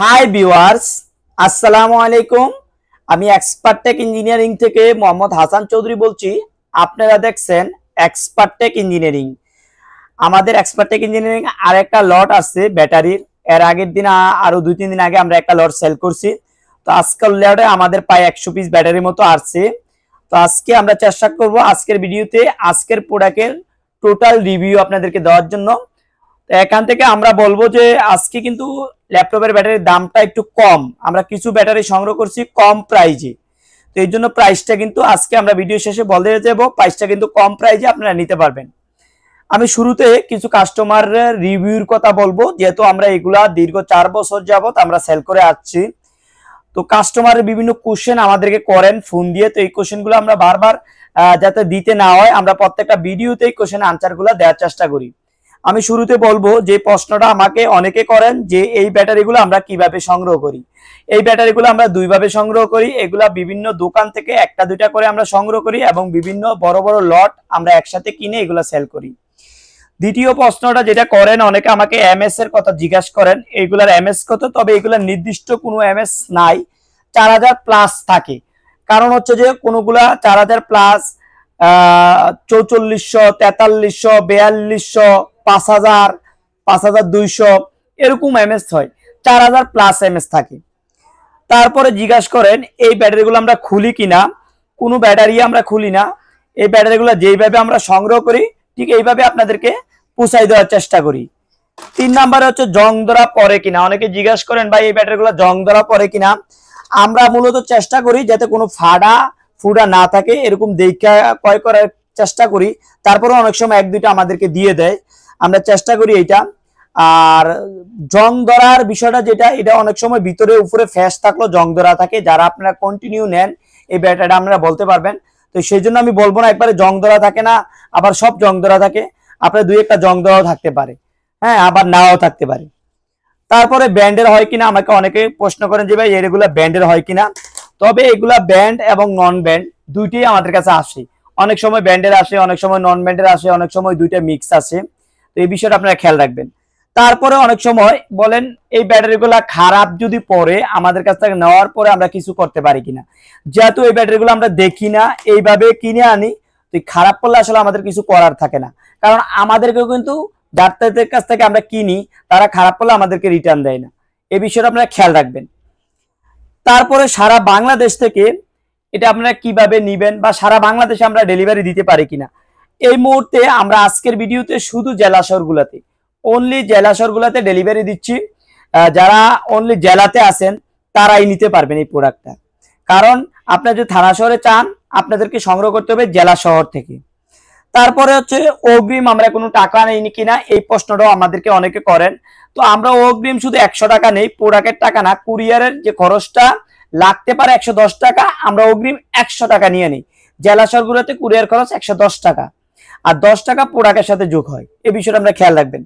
high viewers আসসালামু আলাইকুম আমি এক্সপার্টেক ইঞ্জিনিয়ারিং থেকে মোহাম্মদ হাসান চৌধুরী বলছি আপনারা দেখছেন এক্সপার্টেক ইঞ্জিনিয়ারিং আমাদের এক্সপার্টেক ইঞ্জিনিয়ারিং আর একটা লট আছে ব্যাটারির এর আগের দিন আরও দুই তিন দিন আগে আমরা একটা লট সেল করছি তো আজকাল লটে আমাদের প্রায় একশো পিস ব্যাটারির মতো আসছে তো আজকে আমরা চেষ্টা করব আজকের ভিডিওতে আজকের প্রোডাক্টের টোটাল রিভিউ আপনাদেরকে দেওয়ার জন্য এখান থেকে আমরা বলবো যে আজকে কিন্তু ল্যাপটপের ব্যাটারির দামটা একটু কম আমরা কিছু ব্যাটারি সংগ্রহ করছি কম প্রাইজে তো এই জন্য প্রাইসটা কিন্তু আজকে আমরা ভিডিও শেষে বলে যাব প্রাইসটা কিন্তু কম প্রাইজে আপনারা নিতে পারবেন আমি শুরুতে কিছু কাস্টমার রিভিউর কথা বলবো যেহেতু আমরা এগুলা দীর্ঘ চার বছর যাবত আমরা সেল করে আসছি তো কাস্টমারের বিভিন্ন কোশ্চেন আমাদেরকে করেন ফোন দিয়ে তো এই কোশ্চেনগুলো আমরা বারবার যাতে দিতে না হয় আমরা প্রত্যেকটা ভিডিওতে এই কোশ্চেন আনসারগুলো দেওয়ার চেষ্টা করি আমি শুরুতে বলবো যে প্রশ্নটা আমাকে অনেকে করেন যে এই ব্যাটারিগুলো আমরা কিভাবে সংগ্রহ করি এই ব্যাটারিগুলো আমরা দুইভাবে সংগ্রহ করি এগুলা বিভিন্ন দোকান থেকে একটা দুইটা করে আমরা সংগ্রহ করি এবং বিভিন্ন বড় বড় লট আমরা একসাথে কিনে এগুলো সেল করি দ্বিতীয় প্রশ্নটা যেটা করেন অনেকে আমাকে এস এর কথা জিজ্ঞাসা করেন এগুলার এমএস কত তবে এগুলার নির্দিষ্ট কোনো এমএস নাই চার হাজার প্লাস থাকে কারণ হচ্ছে যে কোনোগুলা চার হাজার প্লাস চৌচল্লিশশো তেতাল্লিশশো বেয়াল্লিশশো পাঁচ হাজার পাঁচ হাজার দুইশো এরকম এমএস হয় চার হাজার প্লাস এমএস থাকে তারপরে জিজ্ঞাসা করেন এই ব্যাটারিগুলো আমরা খুলি কিনা কোনো ব্যাটারি আমরা খুলি না এই ব্যাটারিগুলো যেইভাবে আমরা সংগ্রহ করি ঠিক এইভাবে আপনাদেরকে পুষাই দেওয়ার চেষ্টা করি তিন নাম্বারে হচ্ছে জং ধরা পরে কিনা অনেকে জিজ্ঞাসা করেন ভাই এই ব্যাটারিগুলো জং ধরা পরে কিনা আমরা মূলত চেষ্টা করি যাতে কোনো ফাড়া ফুডা না থাকে এরকম দেখা ক্রয় করার চেষ্টা করি তারপরে অনেক সময় এক দুইটা আমাদেরকে দিয়ে দেয় আমরা চেষ্টা করি এটা আর জং ধরার বিষয়টা যেটা এটা অনেক সময় ভিতরে উপরে ফ্যাস থাকলো জং ধরা থাকে যারা আপনারা কন্টিনিউ নেন এই ব্যাটাটা আপনারা বলতে পারবেন তো সেই জন্য আমি বলবো না একবারে জং ধরা থাকে না আবার সব জং ধরা থাকে আপনার দুই একটা জং ধরাও থাকতে পারে হ্যাঁ আবার নাও থাকতে পারে তারপরে ব্যান্ডের হয় কিনা আমাকে অনেকে প্রশ্ন করেন যে ভাই এগুলো ব্যান্ডের হয় কিনা তবে এগুলা ব্যান্ড এবং নন ব্যান্ড দুইটাই আমাদের কাছে আসে অনেক সময় ব্যান্ডের আসে অনেক সময় নন ব্যান্ডের আসে অনেক সময় দুইটা মিক্স আসে তো এই বিষয়টা আপনারা খেয়াল রাখবেন তারপরে অনেক সময় বলেন এই ব্যাটারিগুলো খারাপ যদি পরে আমাদের কাছ থেকে নেওয়ার পরে আমরা কিছু করতে পারি কিনা যেহেতু এই ব্যাটারিগুলো আমরা দেখি না এইভাবে কিনে আনি তো খারাপ পড়লে আসলে আমাদের কিছু করার থাকে না কারণ আমাদেরকেও কিন্তু ডাক্তারদের কাছ থেকে আমরা কিনি তারা খারাপ পড়লে আমাদেরকে রিটার্ন দেয় না এই বিষয়টা আপনারা খেয়াল রাখবেন তারপরে সারা বাংলাদেশ থেকে এটা আপনারা কিভাবে নিবেন বা সারা বাংলাদেশে আমরা ডেলিভারি দিতে পারি কিনা এই মুহূর্তে আমরা আজকের ভিডিওতে শুধু জেলা শহরগুলোতে অনলি জেলা শহরগুলোতে ডেলিভারি দিচ্ছি যারা অনলি জেলাতে আছেন তারাই নিতে পারবেন এই প্রোডাক্টটা কারণ আপনার যদি থানা শহরে চান আপনাদেরকে সংগ্রহ করতে হবে জেলা শহর থেকে তারপরে হচ্ছে অগ্রিম আমরা কোনো টাকা নেই কিনা এই প্রশ্নটাও আমাদেরকে অনেকে করেন তো আমরা অগ্রিম শুধু একশো টাকা নেই প্রোডাক্টের টাকা না কুরিয়ারের যে খরচটা লাগতে পারে একশো টাকা আমরা অগ্রিম একশো টাকা নিয়ে নিই জেলা শহরগুলোতে কুরিয়ার খরচ একশো টাকা আর দশ টাকা প্রোডাক্টের সাথে যোগ হয় এই বিষয়টা আমরা খেয়াল রাখবেন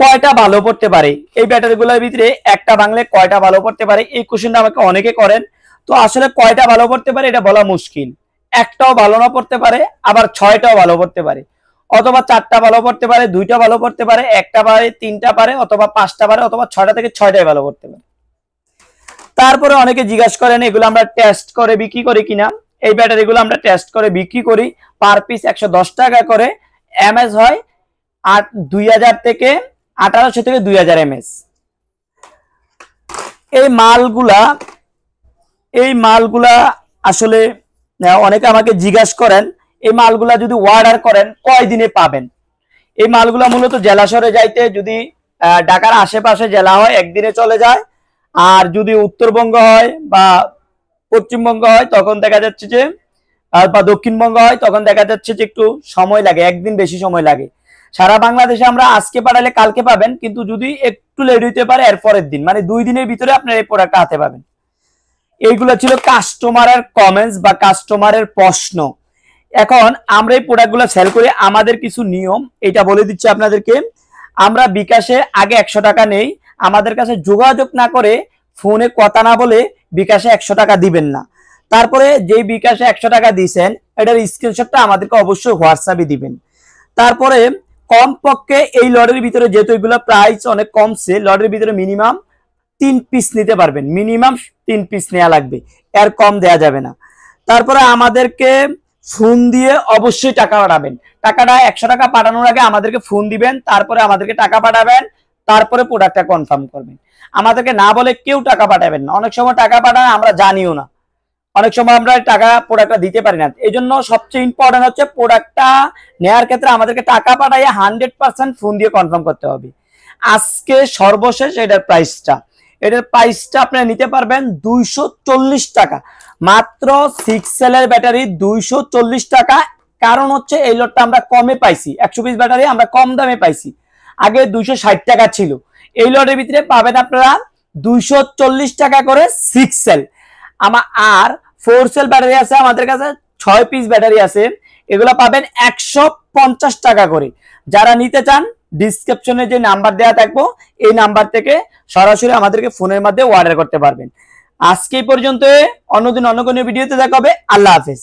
কয়টা ভালো পড়তে পারে এই ব্যাটারিগুলোর ভিতরে একটা বাংলে কয়টা ভালো পড়তে পারে এই কোশ্চেনটা আমাকে অনেকে করেন তো আসলে কয়টা ভালো পড়তে পারে এটা বলা মুশকিল একটাও ভালো না পড়তে পারে আবার ছয়টাও ভালো পড়তে পারে অথবা চারটা ভালো পড়তে পারে দুইটা ভালো পড়তে পারে একটা পারে তিনটা পারে অথবা পাঁচটা পারে অথবা ছয়টা থেকে ছয়টাই ভালো পড়তে পারে তারপরে অনেকে জিজ্ঞাসা করেন এগুলো আমরা টেস্ট করে বিক্রি করি কিনা এই ব্যাটারিগুলো আমরা টেস্ট করে বিক্রি করি পার পিস একশো টাকা করে এমএস হয় আট দুই থেকে আঠারোশো থেকে দুই হাজার এমএস এই মালগুলা এই মালগুলা আসলে অনেকে আমাকে জিজ্ঞাসা করেন এই মালগুলা যদি অর্ডার করেন কয়দিনে পাবেন এই মালগুলা মূলত জেলা শহরে যাইতে যদি ঢাকার আশেপাশে জেলা হয় একদিনে চলে যায় আর যদি উত্তরবঙ্গ হয় বা পশ্চিমবঙ্গ হয় তখন দেখা যাচ্ছে যে আর বা দক্ষিণবঙ্গ হয় তখন দেখা যাচ্ছে যে একটু সময় লাগে একদিন বেশি সময় লাগে সারা বাংলাদেশে আমরা আজকে পাঠালে কালকে পাবেন কিন্তু যদি একটু লেট হইতে পারে এর পরের দিন মানে দুই দিনের ভিতরে আপনার এই প্রোডাক্টটা হাতে পাবেন এইগুলো ছিল কাস্টমারের কমেন্টস বা কাস্টমারের প্রশ্ন এখন আমরা এই প্রোডাক্টগুলো সেল করে আমাদের কিছু নিয়ম এটা বলে দিচ্ছি আপনাদেরকে আমরা বিকাশে আগে একশো টাকা নেই আমাদের কাছে যোগাযোগ না করে ফোনে কথা না বলে বিকাশে একশো টাকা দিবেন না তারপরে যেই বিকাশে একশো টাকা দিয়েছেন এটার স্ক্রিনশটটা আমাদেরকে অবশ্যই হোয়াটসঅ্যাপে দিবেন তারপরে কমপক্ষে এই লটের ভিতরে যেহেতু এগুলো প্রাইস অনেক কমছে লটের ভিতরে মিনিমাম তিন পিস নিতে পারবেন মিনিমাম তিন পিস নেওয়া লাগবে এর কম দেয়া যাবে না তারপরে আমাদেরকে ফোন দিয়ে অবশ্যই টাকা পাঠাবেন টাকাটা একশো টাকা পাঠানোর আগে আমাদেরকে ফোন দিবেন তারপরে আমাদেরকে টাকা পাঠাবেন তারপরে প্রোডাক্টটা কনফার্ম করবেন আমাদেরকে না বলে কেউ টাকা পাঠাবেন না অনেক সময় টাকা পাঠায় আমরা জানিও না অনেক সময় আমরা টাকা প্রোডাক্টটা দিতে পারি না এই জন্য সবচেয়ে ইম্পর্টেন্ট হচ্ছে প্রোডাক্টটা নেওয়ার ক্ষেত্রে আমাদেরকে টাকা পাঠাইয়ে হান্ড্রেড পার্সেন্ট ফোন দিয়ে কনফার্ম করতে হবে আজকে সর্বশেষ এটার প্রাইসটা এটার প্রাইসটা আপনারা নিতে পারবেন দুইশো টাকা মাত্র সিক্স সেলের ব্যাটারি দুইশো টাকা কারণ হচ্ছে এই লটটা আমরা কমে পাইছি একশো পিস ব্যাটারি আমরা কম দামে পাইছি আগে দুইশো টাকা ছিল এই লটের ভিতরে পাবেন আপনারা দুইশো টাকা করে সিক্স সেল আমার আর ফোর সেল ব্যাটারি আছে আমাদের কাছে ছয় পিস ব্যাটারি আছে এগুলো পাবেন একশো টাকা করে যারা নিতে চান ডিসক্রিপশনে যে নাম্বার দেওয়া থাকবো এই নাম্বার থেকে সরাসরি আমাদেরকে ফোনের মাধ্যমে অর্ডার করতে পারবেন আজকে পর্যন্ত অন্যদিন অন্য কোনো ভিডিওতে দেখা হবে আল্লাহ হাফেজ